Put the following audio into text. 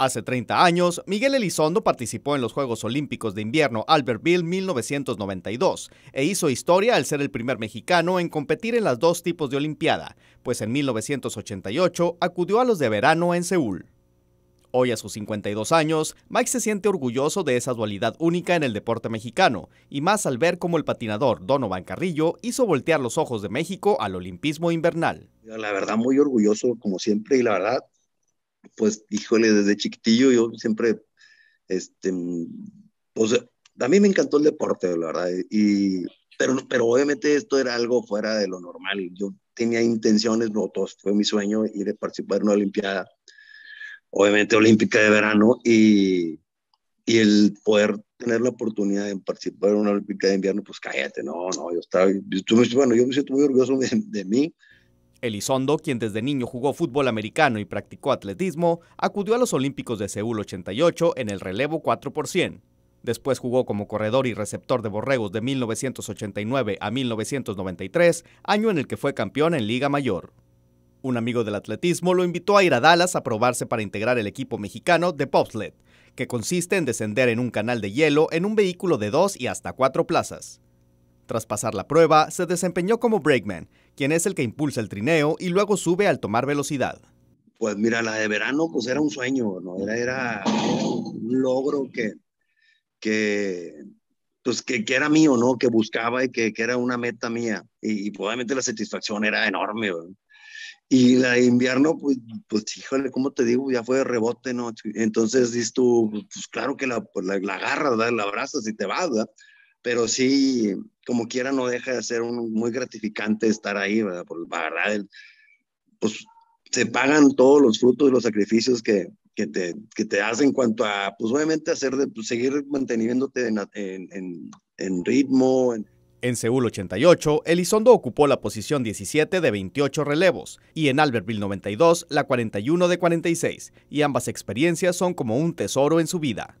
Hace 30 años, Miguel Elizondo participó en los Juegos Olímpicos de Invierno Albertville 1992 e hizo historia al ser el primer mexicano en competir en las dos tipos de Olimpiada, pues en 1988 acudió a los de verano en Seúl. Hoy a sus 52 años, Mike se siente orgulloso de esa dualidad única en el deporte mexicano, y más al ver cómo el patinador Donovan Carrillo hizo voltear los ojos de México al olimpismo invernal. La verdad muy orgulloso como siempre y la verdad pues, híjole, desde chiquitillo yo siempre, este, o sea, a mí me encantó el deporte, la verdad, y, pero, pero obviamente esto era algo fuera de lo normal. Yo tenía intenciones, no, todo, fue mi sueño ir a participar en una Olimpiada, obviamente olímpica de verano, y, y el poder tener la oportunidad de participar en una Olimpiada de invierno, pues cállate, no, no, yo estaba, bueno, yo me siento muy orgulloso de, de mí, Elizondo, quien desde niño jugó fútbol americano y practicó atletismo, acudió a los Olímpicos de Seúl 88 en el relevo 4 Después jugó como corredor y receptor de borregos de 1989 a 1993, año en el que fue campeón en Liga Mayor. Un amigo del atletismo lo invitó a ir a Dallas a probarse para integrar el equipo mexicano de Popsled, que consiste en descender en un canal de hielo en un vehículo de dos y hasta cuatro plazas. Tras pasar la prueba, se desempeñó como brakeman, quien es el que impulsa el trineo y luego sube al tomar velocidad. Pues mira, la de verano pues era un sueño, ¿no? Era, era, un logro que, que, pues que, era mío, ¿no? Que buscaba y que, que era una meta mía. Y, probablemente pues, la satisfacción era enorme, Y la de invierno, pues, pues, híjole, ¿cómo te digo? Ya fue de rebote, ¿no? Entonces dices tú, pues claro que la, pues, la, agarras, ¿verdad? la abrazas y te vas, ¿verdad? pero sí, como quiera, no deja de ser un, muy gratificante estar ahí, ¿verdad? Por, ¿verdad? El, pues se pagan todos los frutos y los sacrificios que, que te, que te hacen en cuanto a, pues obviamente, hacer de, pues, seguir manteniéndote en, en, en ritmo. En Seúl 88, Elizondo ocupó la posición 17 de 28 relevos y en Albertville 92 la 41 de 46, y ambas experiencias son como un tesoro en su vida.